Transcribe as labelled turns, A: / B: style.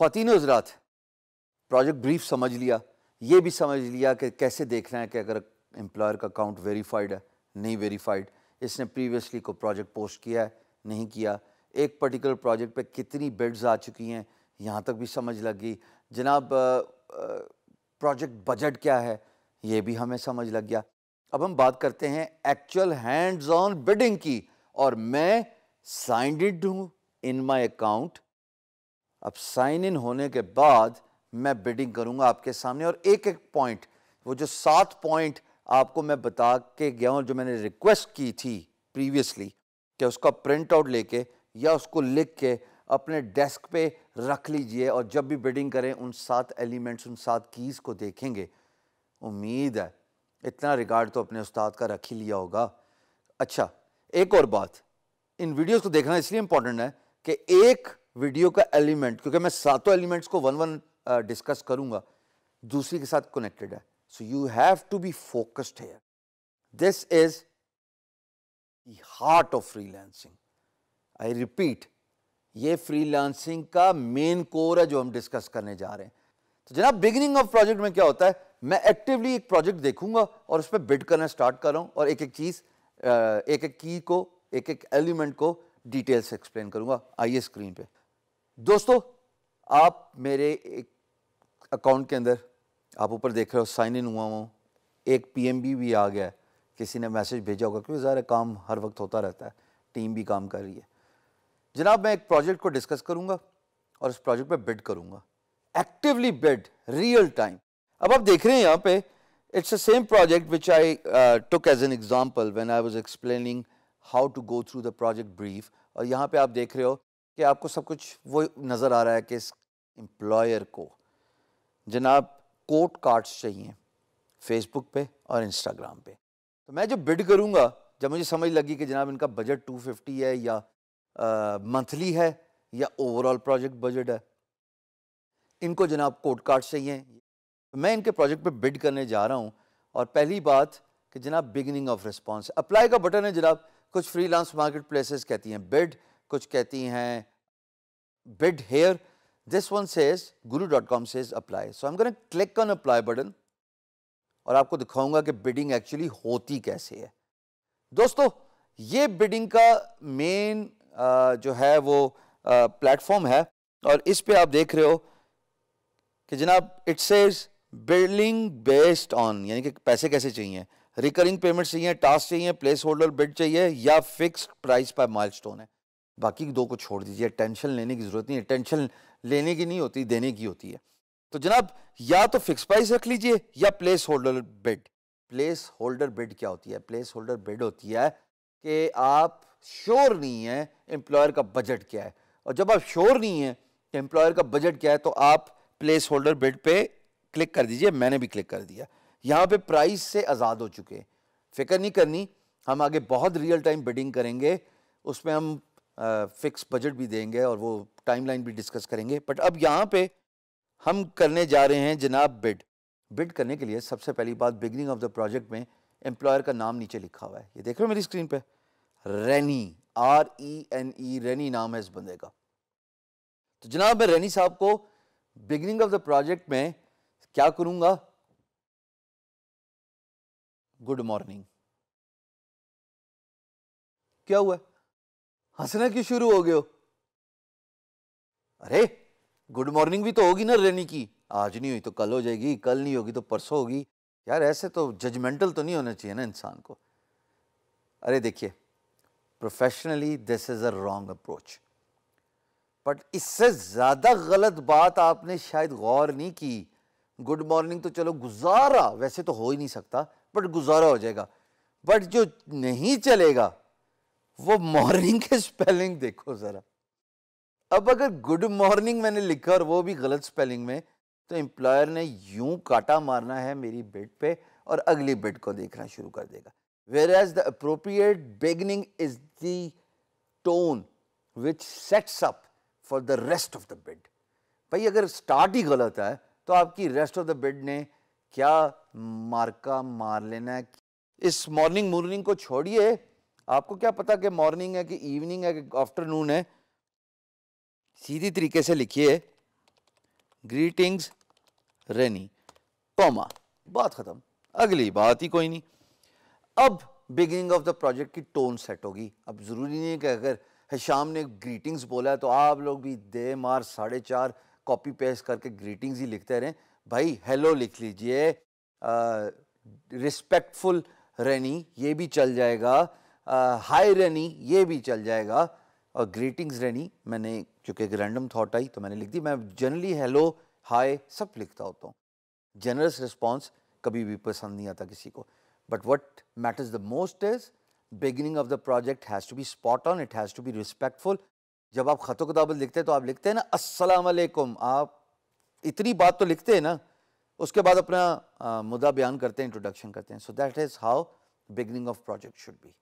A: खातिन हजरात project brief समझ लिया ये भी समझ लिया कि कैसे देखना है कि अगर एम्प्लॉयर का अकाउंट वेरीफाइड है नहीं वेरीफाइड इसने प्रीवियसली को प्रोजेक्ट पोस्ट किया है नहीं किया एक पर्टिकुलर प्रोजेक्ट पे कितनी बिड्स आ चुकी हैं यहाँ तक भी समझ लग गई जनाब प्रोजेक्ट बजट क्या है ये भी हमें समझ लग गया अब हम बात करते हैं एक्चुअल हैंड्स ऑन बिडिंग की और मैं साइंडेड हूँ इन माई अकाउंट अब साइन इन होने के बाद मैं बिडिंग करूंगा आपके सामने और एक एक पॉइंट वो जो सात पॉइंट आपको मैं बता के गया हूँ जो मैंने रिक्वेस्ट की थी प्रीवियसली कि उसका प्रिंट आउट लेके या उसको लिख के अपने डेस्क पे रख लीजिए और जब भी बिडिंग करें उन सात एलिमेंट्स उन सात कीज़ को देखेंगे उम्मीद है इतना रिगार्ड तो अपने उस्ताद का रख ही लिया होगा अच्छा एक और बात इन वीडियोस को देखना इसलिए इंपॉर्टेंट है कि एक वीडियो का एलिमेंट क्योंकि मैं सातों एलिमेंट्स को वन वन डिस्कस करूंगा दूसरी के साथ कनेक्टेड है so you have to be focused here this is heart of freelancing I repeat ये फ्रीलांसिंग का मेन कोर है जो हम डिस्कस करने जा रहे हैं तो जनाब बिगिनिंग ऑफ प्रोजेक्ट में क्या होता है मैं एक्टिवली एक प्रोजेक्ट देखूंगा और उस पर बिड करना स्टार्ट कर रहा हूं और एक एक चीज़ एक एक की को एक एक एलिमेंट को डिटेल से एक्सप्लेन करूंगा आइए स्क्रीन पे दोस्तों आप मेरे एक अकाउंट के अंदर आप ऊपर देख रहे हो साइन इन हुआ हूँ एक पीएमबी भी आ गया किसी ने मैसेज भेजा होगा क्योंकि ज़्यादा काम हर वक्त होता रहता है टीम भी काम कर रही है जनाब मैं एक प्रोजेक्ट को डिस्कस करूँगा और उस प्रोजेक्ट पे बिड करूँगा एक्टिवली बिड रियल टाइम अब आप देख रहे हैं यहाँ पे it's a same project which I took as an example when I was explaining how to go through the project brief और यहाँ पे आप देख रहे हो कि आपको सब कुछ वो नज़र आ रहा है कि इस एम्प्लॉयर को जनाब कोट कार्ड्स चाहिए फेसबुक पे और इंस्टाग्राम पे तो मैं जब बिड करूँगा जब मुझे समझ लगी कि जनाब इनका बजट 250 है या मंथली है या ओवरऑल प्रोजेक्ट बजट है इनको जनाब कोट कार्ड्स चाहिए मैं इनके प्रोजेक्ट पे बिड करने जा रहा हूँ और पहली बात कि जनाब बिगिनिंग ऑफ रिस्पॉन्स अप्लाई का बटन है जनाब कुछ फ्रीलांस मार्केट प्लेसेस कहती हैं बिड कुछ कहती हैं bid here this one says Guru dot com So apply going to click on apply button और आपको दिखाऊंगा कि बिडिंग एक्चुअली होती कैसे है दोस्तों ये बिडिंग का मेन जो है वो प्लेटफॉर्म है और इस पे आप देख रहे हो कि जनाब it says building based on यानी कि पैसे कैसे चाहिए रिकरिंग पेमेंट चाहिए टास्क चाहिए प्लेस होल्डर बिड चाहिए या फिक्स प्राइस पर माइल है बाकी दो को छोड़ दीजिए टेंशन लेने की ज़रूरत नहीं है टेंशन लेने की नहीं होती देने की होती है तो जनाब या तो फिक्स प्राइस रख लीजिए या placeholder bid placeholder bid क्या होती है प्लेस होल्डर बेड होती है कि आप श्योर नहीं है एम्प्लॉयर का बजट क्या है और जब आप श्योर नहीं है कि एम्प्लॉयर का बजट क्या है तो आप प्लेस होल्डर बेड पे क्लिक कर दीजिए मैंने भी क्लिक कर दिया यहाँ पे प्राइस से आज़ाद हो चुके हैं फिक्र नहीं करनी हम आगे बहुत रियल टाइम बिडिंग करेंगे उसमें हम फिक्स बजट भी देंगे और वो टाइमलाइन भी डिस्कस करेंगे बट अब यहाँ पे हम करने जा रहे हैं जनाब बिड बिड करने के लिए सबसे पहली बात बिगनिंग ऑफ द प्रोजेक्ट में एम्प्लॉयर का नाम नीचे लिखा हुआ है ये देख रहे हो मेरी स्क्रीन पे रैनी आर ई एन ई रैनी नाम है इस बंदे का तो जनाब मैं रैनी साहब को बिगनिंग ऑफ द प्रोजेक्ट में क्या करूंगा गुड मॉर्निंग क्या हुआ हंसना क्यों शुरू हो गये हो अरे गुड मॉर्निंग भी तो होगी ना रेनी की आज नहीं हुई तो कल हो जाएगी कल नहीं होगी तो परसों होगी यार ऐसे तो जजमेंटल तो नहीं होना चाहिए ना इंसान को अरे देखिए professionally this is a wrong approach but इससे ज़्यादा गलत बात आपने शायद गौर नहीं की गुड मॉर्निंग तो चलो गुजारा वैसे तो हो ही नहीं सकता बट गुजारा हो जाएगा बट जो नहीं चलेगा वो मॉर्निंग के स्पेलिंग देखो ज़रा अब अगर गुड मॉर्निंग मैंने लिखा और वो भी गलत स्पेलिंग में तो एम्प्लॉयर ने यूं काटा मारना है मेरी बेड पे और अगली बेड को देखना शुरू कर देगा whereas the appropriate beginning is the which sets up for the rest of the bid भाई अगर स्टार्ट ही गलत है तो आपकी रेस्ट ऑफ द बेड ने क्या मार्का मार लेना है इस मॉर्निंग मॉर्निंग को छोड़िए आपको क्या पता कि मॉर्निंग है कि इवनिंग है कि आफ्टरनून है सीधी तरीके से लिखिए ग्रीटिंग्स रेनी कॉमा बात ख़त्म अगली बात ही कोई नहीं अब बिगिनिंग ऑफ द प्रोजेक्ट की टोन सेट होगी अब ज़रूरी नहीं है कि अगर हशाम ने ग्रीटिंग्स बोला है तो आप लोग भी दे मार साढ़े चार कॉपी पेस्ट करके ग्रीटिंग्स ही लिखते रहें भाई हेलो लिख लीजिए रिस्पेक्टफुल रेनी ये भी चल जाएगा हाय रेनी ये भी चल जाएगा और ग्रीटिंग्स रेनी मैंने क्योंकि एक रैंडम थाट आई तो मैंने लिख दी मैं जनरली हेलो हाय सब लिखता होता हूँ जनरस रिस्पॉन्स कभी भी पसंद नहीं आता किसी को but what matters the most is beginning of the project has to be spot on it has to be respectful जब आप ख़तों किताबत लिखते हैं तो आप लिखते हैं ना असलकुम आप इतनी बात तो लिखते हैं ना उसके बाद अपना आ, मुद्दा बयान करते हैं इंट्रोडक्शन करते हैं so that is how beginning of project should B